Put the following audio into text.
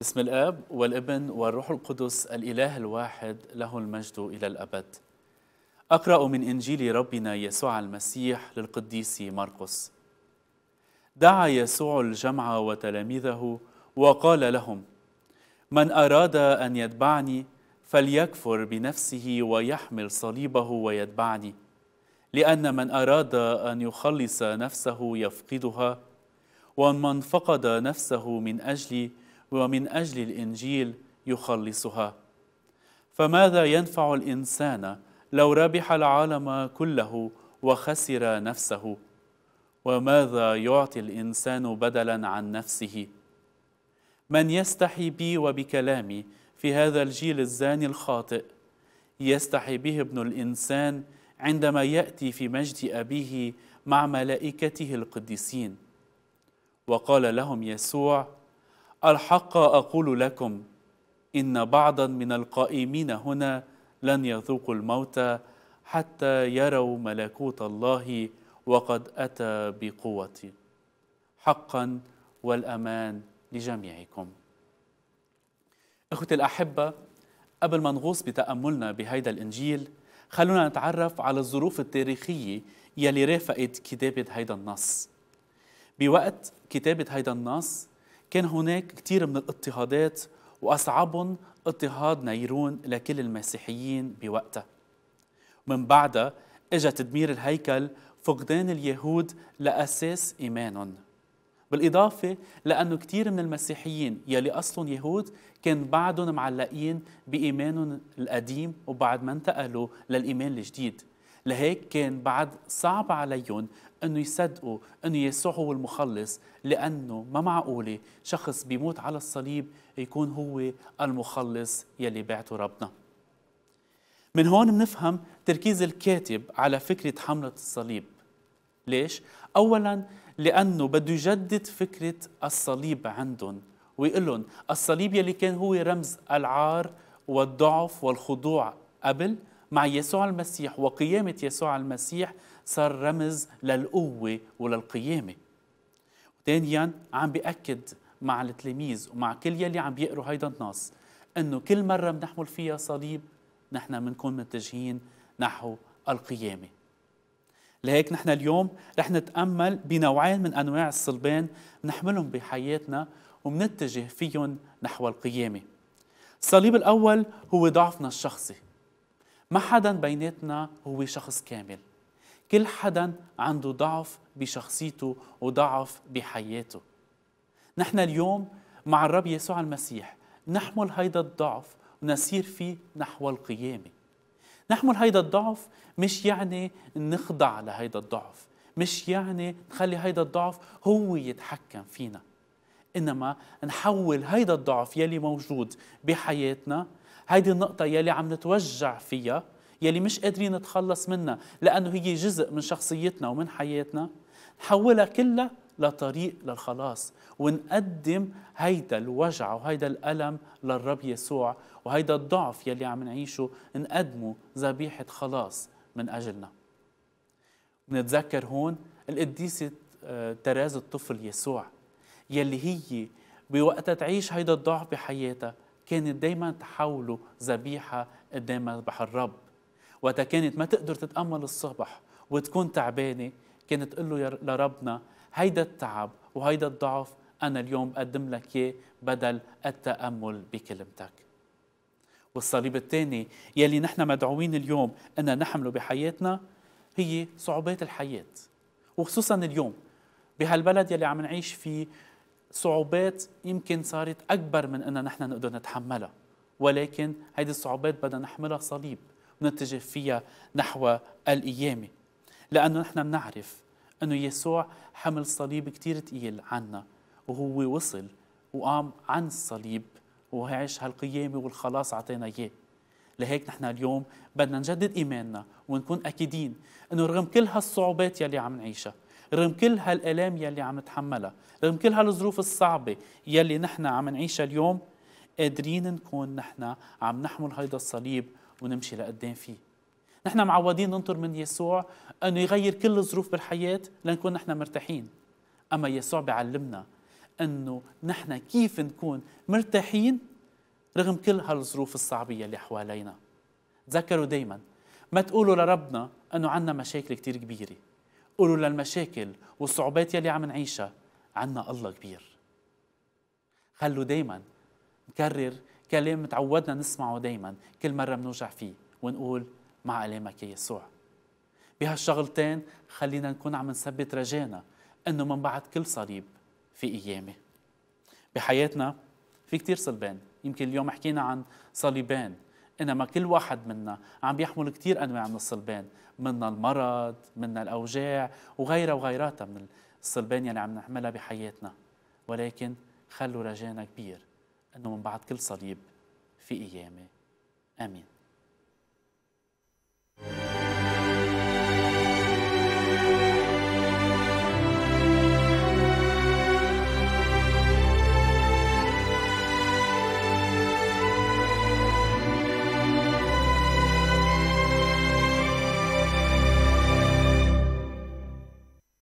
بسم الاب والابن والروح القدس الاله الواحد له المجد الى الابد. اقرا من انجيل ربنا يسوع المسيح للقديس مرقس. دعا يسوع الجمع وتلاميذه وقال لهم: من اراد ان يتبعني فليكفر بنفسه ويحمل صليبه ويتبعني، لان من اراد ان يخلص نفسه يفقدها، ومن فقد نفسه من اجلي ومن اجل الانجيل يخلصها فماذا ينفع الانسان لو ربح العالم كله وخسر نفسه وماذا يعطي الانسان بدلا عن نفسه من يستحي بي وبكلامي في هذا الجيل الزاني الخاطئ يستحي به ابن الانسان عندما ياتي في مجد ابيه مع ملائكته القديسين وقال لهم يسوع الحق اقول لكم ان بعضا من القائمين هنا لن يذوقوا الموت حتى يروا ملكوت الله وقد اتى بقوه حقا والامان لجميعكم اخوتي الاحبه قبل ما نغوص بتاملنا بهيدا الانجيل خلونا نتعرف على الظروف التاريخيه يلي رافقت كتابه هيدا النص بوقت كتابه هيدا النص كان هناك كثير من الاضطهادات وأصعبهم اضطهاد نيرون لكل المسيحيين بوقتها من بعدها اجى تدمير الهيكل فقدان اليهود لأساس إيمانهم بالإضافة لأنه كثير من المسيحيين يلي أصلهم يهود كان بعدهم معلقين بإيمانهم القديم وبعد ما انتقلوا للإيمان الجديد لهيك كان بعد صعب عليهم انه يصدقوا انه يسوع هو المخلص لانه ما معقوله شخص بيموت على الصليب يكون هو المخلص يلي بعته ربنا من هون بنفهم تركيز الكاتب على فكرة حملة الصليب ليش؟ أولا لأنه بده يجدد فكرة الصليب عندهم ويقول لهم الصليب يلي كان هو رمز العار والضعف والخضوع قبل مع يسوع المسيح وقيامة يسوع المسيح صار رمز للقوة وللقيامة ثانيا عم بأكد مع التلاميذ ومع كل يلي عم بيقروا هيدا النص انه كل مرة بنحمل فيها صليب نحن منكون متجهين نحو القيامة لهيك نحن اليوم رح نتأمل بنوعين من أنواع الصلبان نحملهم بحياتنا ومنتجه فيهم نحو القيامة الصليب الأول هو ضعفنا الشخصي ما حدا بيناتنا هو شخص كامل كل حدا عنده ضعف بشخصيته وضعف بحياته نحن اليوم مع الرب يسوع المسيح نحمل هيدا الضعف ونسير فيه نحو القيامة نحمل هيدا الضعف مش يعني نخضع لهيدا الضعف مش يعني نخلي هيدا الضعف هو يتحكم فينا إنما نحول هيدا الضعف يلي موجود بحياتنا هيدي النقطة يلي عم نتوجع فيها يلي مش قادرين نتخلص منها لأنه هي جزء من شخصيتنا ومن حياتنا نحولها كلها لطريق للخلاص ونقدم هيدا الوجع وهيدا الألم للرب يسوع وهيدا الضعف يلي عم نعيشه نقدمه ذبيحة خلاص من أجلنا نتذكر هون القديسة آه، تراز الطفل يسوع يلي هي بوقتها تعيش هيدا الضعف بحياتها كانت دايما تحوله ذبيحة قدام مذبح الرب وقتها كانت ما تقدر تتأمل الصبح وتكون تعبانة كانت تقول له لربنا هيدا التعب وهيدا الضعف أنا اليوم بقدم لك إياه بدل التأمل بكلمتك والصليب الثاني يلي نحن مدعوين اليوم أن نحمله بحياتنا هي صعوبات الحياة وخصوصا اليوم بهالبلد يلي عم نعيش فيه صعوبات يمكن صارت أكبر من أننا نحن نقدر نتحملها ولكن هيدي الصعوبات بدنا نحملها صليب ونتجه فيها نحو القيامة لأنه نحن بنعرف أنه يسوع حمل صليب كتير تقيل عنا وهو وصل وقام عن الصليب وعيش هالقيامة والخلاص عطينا إياه لهيك نحن اليوم بدنا نجدد إيماننا ونكون أكيدين أنه رغم كل هالصعوبات يلي عم نعيشها رغم كل هالالام يلي عم نتحملها رغم كل هالظروف الصعبه يلي نحن عم نعيشها اليوم قادرين نكون نحن عم نحمل هيدا الصليب ونمشي لقدام فيه نحن معودين ننطر من يسوع انه يغير كل الظروف بالحياه لنكون نحن مرتاحين اما يسوع بيعلمنا انه نحن كيف نكون مرتاحين رغم كل هالظروف الصعبه اللي حوالينا تذكروا دايما ما تقولوا لربنا انه عندنا مشاكل كثير كبيره قولوا للمشاكل والصعوبات يلي عم نعيشها عنا الله كبير خلوا دايما نكرر كلام تعودنا نسمعه دايما كل مرة بنوجع فيه ونقول مع ألامك يا يسوع بهالشغلتين خلينا نكون عم نثبت رجانا انه من بعد كل صليب في ايامه بحياتنا في كتير صلبان يمكن اليوم حكينا عن صليبان إنما كل واحد منا عم بيحمل كتير أنواع من الصلبان منا المرض منا الأوجاع وغيرها وغيراتها من الصلبان يلي عم نحملها بحياتنا ولكن خلوا رجانا كبير أنه من بعد كل صليب في قيامة آمين